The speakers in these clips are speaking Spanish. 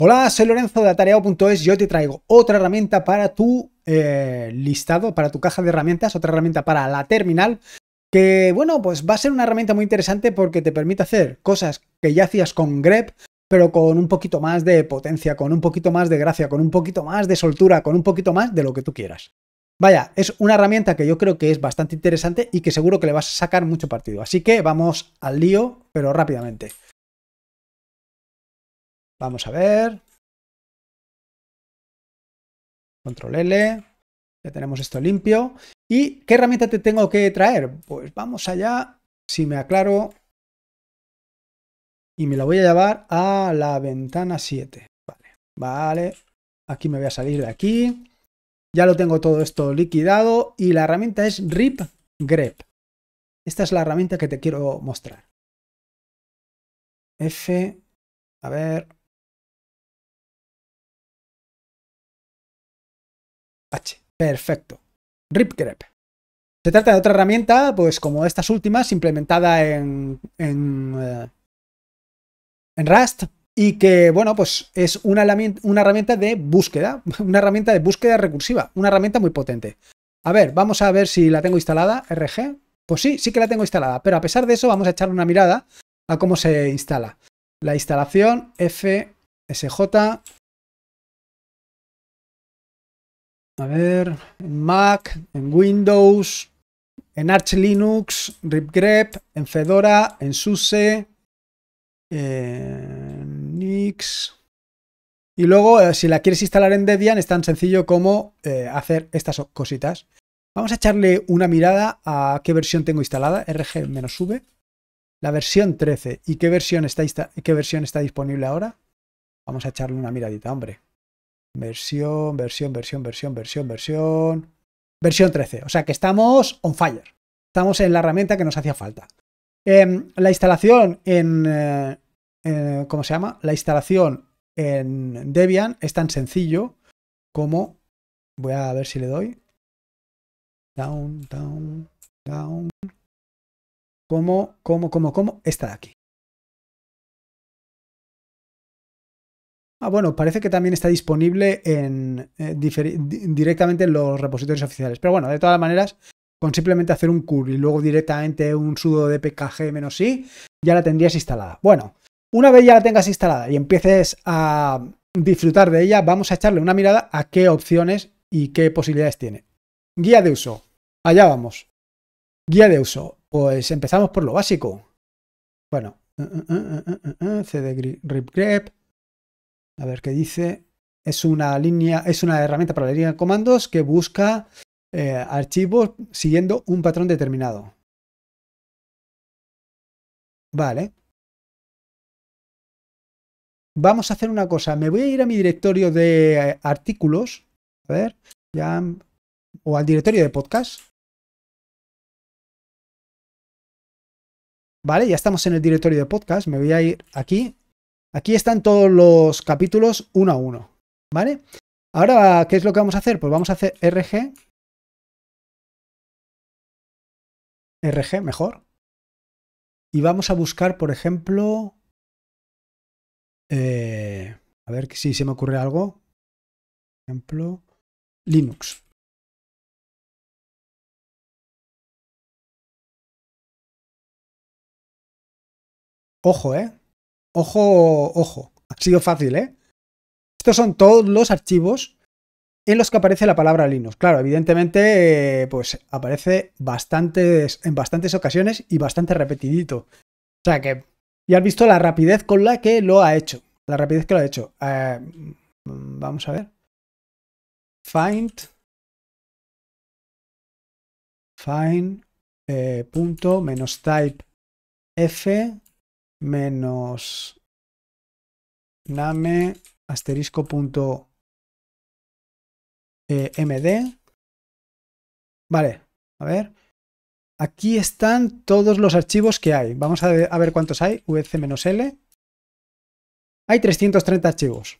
Hola, soy Lorenzo de Atareado.es. Yo te traigo otra herramienta para tu eh, listado, para tu caja de herramientas, otra herramienta para la terminal. Que bueno, pues va a ser una herramienta muy interesante porque te permite hacer cosas que ya hacías con grep, pero con un poquito más de potencia, con un poquito más de gracia, con un poquito más de soltura, con un poquito más de lo que tú quieras. Vaya, es una herramienta que yo creo que es bastante interesante y que seguro que le vas a sacar mucho partido. Así que vamos al lío, pero rápidamente. Vamos a ver. Control L. Ya tenemos esto limpio. ¿Y qué herramienta te tengo que traer? Pues vamos allá. Si me aclaro. Y me la voy a llevar a la ventana 7. Vale. Vale. Aquí me voy a salir de aquí. Ya lo tengo todo esto liquidado. Y la herramienta es RIP grep. Esta es la herramienta que te quiero mostrar. F. A ver. Perfecto. Ripgrep. Se trata de otra herramienta, pues como estas últimas, implementada en, en, eh, Rust y que, bueno, pues es una herramienta, una herramienta de búsqueda, una herramienta de búsqueda recursiva, una herramienta muy potente. A ver, vamos a ver si la tengo instalada, RG. Pues sí, sí que la tengo instalada, pero a pesar de eso vamos a echar una mirada a cómo se instala. La instalación FSJ A ver, en Mac, en Windows, en Arch Linux, RipGrep, en Fedora, en SUSE, en Nix. Y luego, eh, si la quieres instalar en Debian, es tan sencillo como eh, hacer estas cositas. Vamos a echarle una mirada a qué versión tengo instalada, rg-v, la versión 13. ¿Y qué versión, está, qué versión está disponible ahora? Vamos a echarle una miradita, hombre. Versión, versión, versión, versión, versión, versión. Versión 13. O sea que estamos on fire. Estamos en la herramienta que nos hacía falta. Em, la instalación eh, en. ¿Cómo se llama? La instalación en Debian es tan sencillo como. Voy a ver si le doy. Down, down, down. Como, como, como, como. Esta de aquí. Ah, bueno, parece que también está disponible eh, directamente en los repositorios oficiales. Pero bueno, de todas maneras, con simplemente hacer un curl y luego directamente un sudo de pkg-i, ya la tendrías instalada. Bueno, una vez ya la tengas instalada y empieces a disfrutar de ella, vamos a echarle una mirada a qué opciones y qué posibilidades tiene. Guía de uso. Allá vamos. Guía de uso. Pues empezamos por lo básico. Bueno, eh, eh, cd ripgrep. A ver qué dice. Es una línea, es una herramienta para la línea de comandos que busca eh, archivos siguiendo un patrón determinado. Vale. Vamos a hacer una cosa. Me voy a ir a mi directorio de eh, artículos. A ver, ya. O al directorio de podcast. Vale, ya estamos en el directorio de podcast. Me voy a ir aquí Aquí están todos los capítulos uno a uno, ¿vale? Ahora, ¿qué es lo que vamos a hacer? Pues vamos a hacer RG. RG, mejor. Y vamos a buscar, por ejemplo... Eh, a ver si se me ocurre algo. Por ejemplo, Linux. Ojo, ¿eh? Ojo, ojo. Ha sido fácil, ¿eh? Estos son todos los archivos en los que aparece la palabra Linux. Claro, evidentemente, eh, pues aparece bastantes, en bastantes ocasiones y bastante repetidito. O sea que ya has visto la rapidez con la que lo ha hecho. La rapidez que lo ha hecho. Eh, vamos a ver. Find. Find. Eh, menos type f menos name asterisco punto eh, md. Vale, a ver. Aquí están todos los archivos que hay. Vamos a ver, a ver cuántos hay. vc-l. Hay 330 archivos.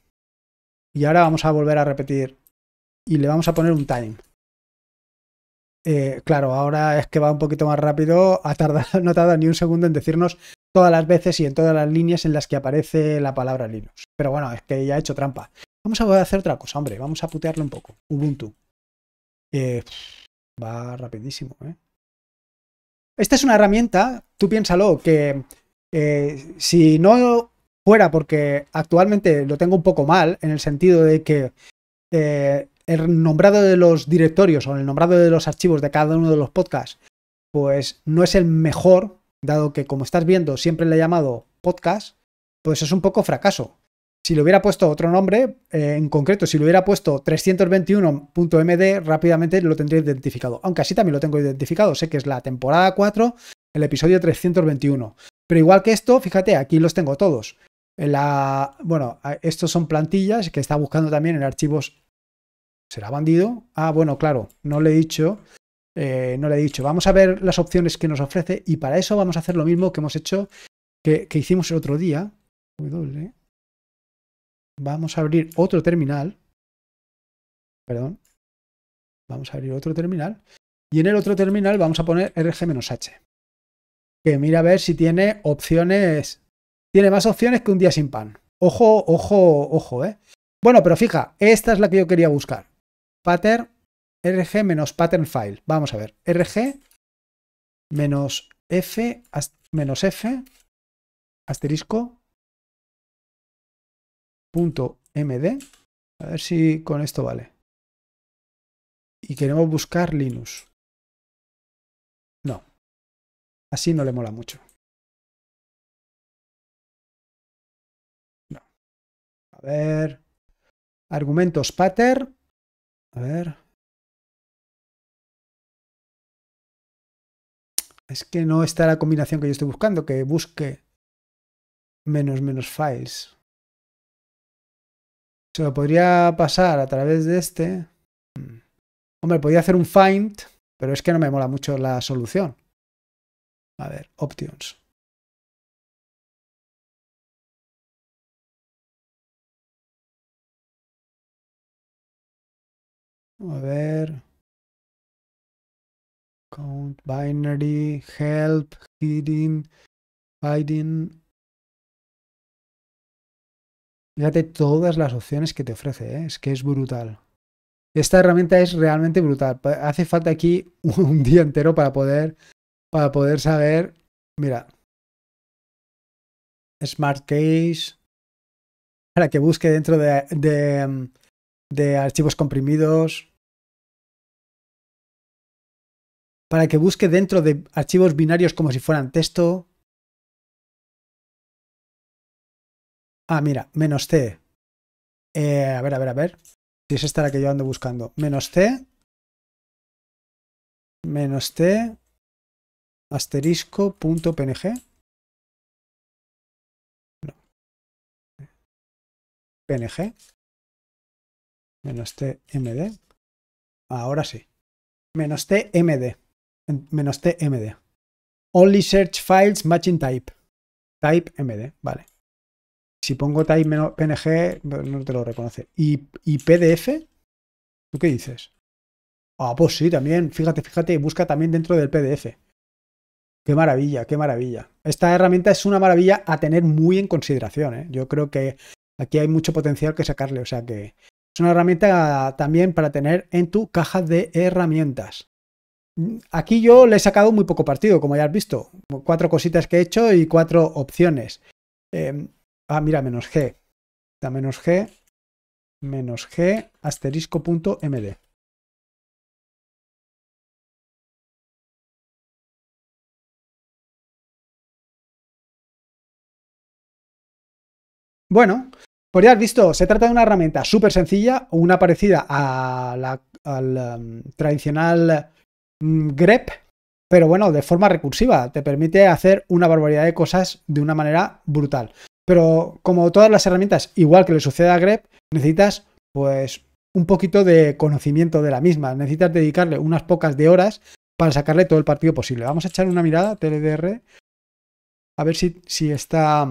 Y ahora vamos a volver a repetir y le vamos a poner un time. Eh, claro, ahora es que va un poquito más rápido, ha tardado, no tardado ni un segundo en decirnos todas las veces y en todas las líneas en las que aparece la palabra Linux. Pero bueno, es que ya he hecho trampa. Vamos a hacer otra cosa, hombre. Vamos a putearlo un poco. Ubuntu. va rapidísimo, ¿eh? Esta es una herramienta, tú piénsalo, que eh, si no fuera porque actualmente lo tengo un poco mal, en el sentido de que eh, el nombrado de los directorios o el nombrado de los archivos de cada uno de los podcasts, pues no es el mejor, dado que como estás viendo siempre le he llamado podcast, pues es un poco fracaso. Si le hubiera puesto otro nombre, eh, en concreto, si le hubiera puesto 321.md, rápidamente lo tendría identificado. Aunque así también lo tengo identificado, sé que es la temporada 4, el episodio 321. Pero igual que esto, fíjate, aquí los tengo todos. En eh, la, bueno, estos son plantillas que está buscando también en archivos. ¿Será bandido? Ah, bueno, claro, no le he dicho eh, no le he dicho, vamos a ver las opciones que nos ofrece y para eso vamos a hacer lo mismo que hemos hecho, que, hicimos el otro día. Vamos a abrir otro terminal. Perdón. Vamos a abrir otro terminal. Y en el otro terminal vamos a poner rg-h. Que mira a ver si tiene opciones. Tiene más opciones que un día sin pan. Ojo, ojo, ojo, ¿eh? Bueno, pero fija, esta es la que yo quería buscar. Pater rg-pattern file. Vamos a ver, rg menos f, f, asterisco, punto md. A ver si con esto vale. Y queremos buscar Linux. No. Así no le mola mucho. No. A ver. Argumentos pattern A ver. es que no está la combinación que yo estoy buscando, que busque menos menos files. Se lo podría pasar a través de este. Hmm. Hombre, podría hacer un find, pero es que no me mola mucho la solución. A ver, options. A ver count, binary, help, hidden, hiding. Fíjate todas las opciones que te ofrece, ¿eh? es que es brutal. Esta herramienta es realmente brutal. Hace falta aquí un día entero para poder, para poder saber. Mira, Smart Case, para que busque dentro de, de mm, archivos comprimidos, para que busque dentro de archivos binarios como si fueran texto. Ah, mira, menos t. Eh, a ver, a ver, a ver. Si es esta la que yo ando buscando. Menos C. Menos T. Asterisco PNG. PNG. Menos TMD. Ahora sí. Menos TMD menos tmd. Only search files matching type. Type md, vale. Si pongo type png, no te lo reconoce. ¿Y, pdf? ¿Tú qué dices? Ah, pues sí, también. Fíjate, fíjate, busca también dentro del PDF. Qué maravilla, qué maravilla. Esta herramienta es una maravilla a tener muy en consideración. ¿eh? Yo creo que aquí hay mucho potencial que sacarle. O sea que es una herramienta también para tener en tu caja de herramientas. Aquí yo le he sacado muy poco partido, como ya has visto. Cuatro cositas que he hecho y cuatro opciones. Em, ah, mira, menos G. menos G, menos G, md Bueno, pues ya has visto, se trata de una herramienta súper sencilla, una parecida a la, al em, tradicional Mm, grep, pero bueno, de forma recursiva. Te permite hacer una barbaridad de cosas de una manera brutal. Pero como todas las herramientas, igual que le sucede a grep, necesitas pues un poquito de conocimiento de la misma. Necesitas dedicarle unas pocas de horas para sacarle todo el partido posible. Vamos a echar una mirada a TLDR. A ver si, está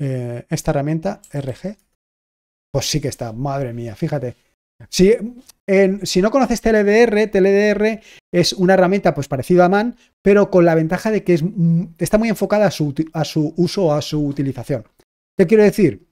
eh, esta herramienta, RG. Pues sí que está, madre mía, fíjate. Si, no conoces TLDR, TLDR es una herramienta pues parecida a MAN, pero con la ventaja de que mm, está muy enfocada a su, uso o a su utilización. ¿Qué quiero decir?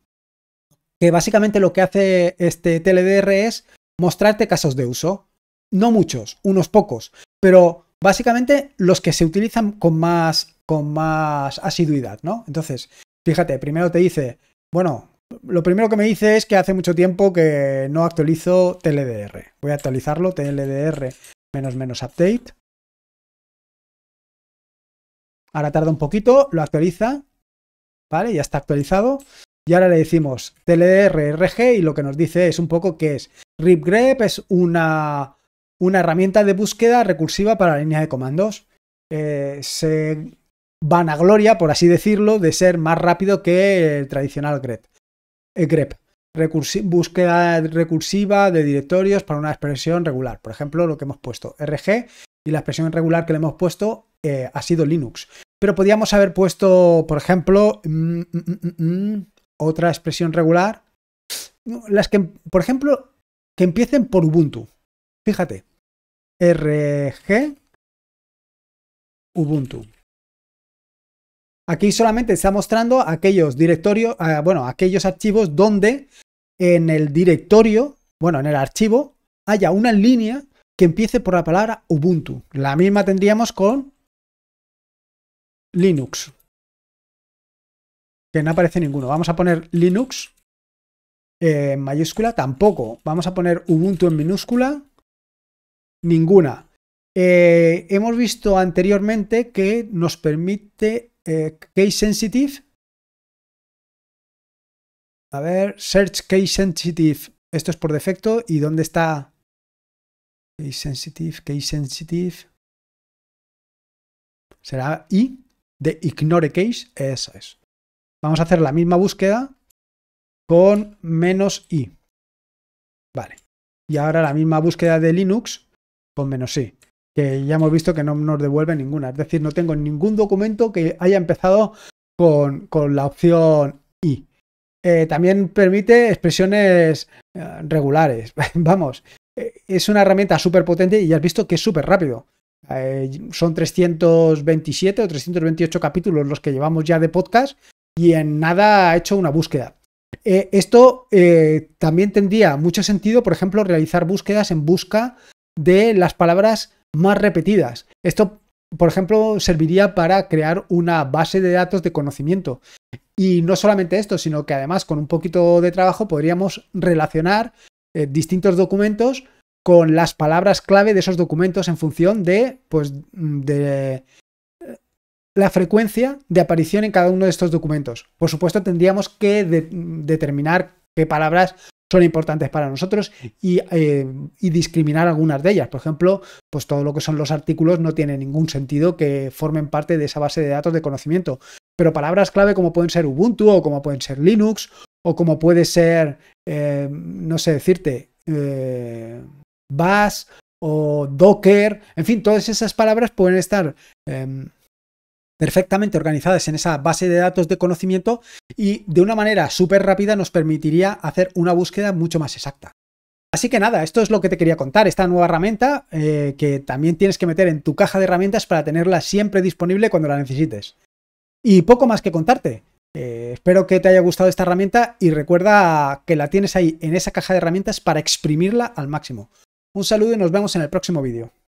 Que básicamente lo que hace este TLDR es mostrarte casos de uso. No muchos, unos pocos, pero básicamente los que se utilizan con más, con más asiduidad, ¿no? Entonces, fíjate, primero te dice, bueno, lo primero que me dice es que hace mucho tiempo que no actualizo TLDR. Voy a actualizarlo, TLDR menos menos update. Ahora tarda un poquito, lo actualiza. ¿Vale? Ya está actualizado. Y ahora le decimos TLDR RG y lo que nos dice es un poco que es RipGrep, es una, una herramienta de búsqueda recursiva para la línea de comandos. Eh, se vanagloria, por así decirlo, de ser más rápido que el tradicional grep eh, grep, búsqueda recursiva de directorios para una expresión regular. Por ejemplo, lo que hemos puesto, rg, y la expresión regular que le hemos puesto eh, ha sido Linux. Pero podríamos haber puesto, por ejemplo, mm, mm, mm, otra expresión regular. Las que, por ejemplo, que empiecen por Ubuntu. Fíjate. RG Ubuntu. Aquí solamente está mostrando aquellos directorios, ah, bueno, aquellos archivos donde en el directorio, bueno, en el archivo, haya una línea que empiece por la palabra Ubuntu. La misma tendríamos con Linux. Que no aparece ninguno. Vamos a poner Linux en mayúscula, tampoco. Vamos a poner Ubuntu en minúscula, ninguna. Eh, hemos visto anteriormente que nos permite eh, case Sensitive. A ver, Search Case Sensitive. Esto es por defecto. ¿Y dónde está? Case Sensitive, Case Sensitive. Será I de Ignore Case. Eso es. Vamos a hacer la misma búsqueda con menos I. Vale. Y ahora la misma búsqueda de Linux con menos I que ya hemos visto que no nos devuelve ninguna. Es decir, no tengo ningún documento que haya empezado con, la opción I. Eh, también permite expresiones eh, regulares. Vamos, eh, es una herramienta súper potente y ya has visto que es súper rápido. son 327 o 328 capítulos los que llevamos ya de podcast y en nada ha hecho una búsqueda. esto también tendría mucho sentido, por ejemplo, realizar búsquedas en busca de las palabras más repetidas. Esto, por ejemplo, serviría para crear una base de datos de conocimiento. Y no solamente esto, sino que además con un poquito de trabajo podríamos relacionar eh, distintos documentos con las palabras clave de esos documentos en función de, pues, de eh, la frecuencia de aparición en cada uno de estos documentos. Por supuesto, tendríamos que determinar qué palabras son importantes para nosotros eh, y, discriminar algunas de ellas. Por ejemplo, pues todo lo que son los artículos no tiene ningún sentido que formen parte de esa base de datos de conocimiento. Pero palabras clave como pueden ser Ubuntu o como pueden ser Linux o como puede ser, eh, no sé decirte, eh, Bash o Docker, en fin, todas esas palabras pueden estar em, perfectamente organizadas en esa base de datos de conocimiento y de una manera súper rápida nos permitiría hacer una búsqueda mucho más exacta. Así que nada, esto es lo que te quería contar, esta nueva herramienta eh, que también tienes que meter en tu caja de herramientas para tenerla siempre disponible cuando la necesites. Y poco más que contarte. Eh, espero que te haya gustado esta herramienta y recuerda que la tienes ahí en esa caja de herramientas para exprimirla al máximo. Un saludo y nos vemos en el próximo vídeo.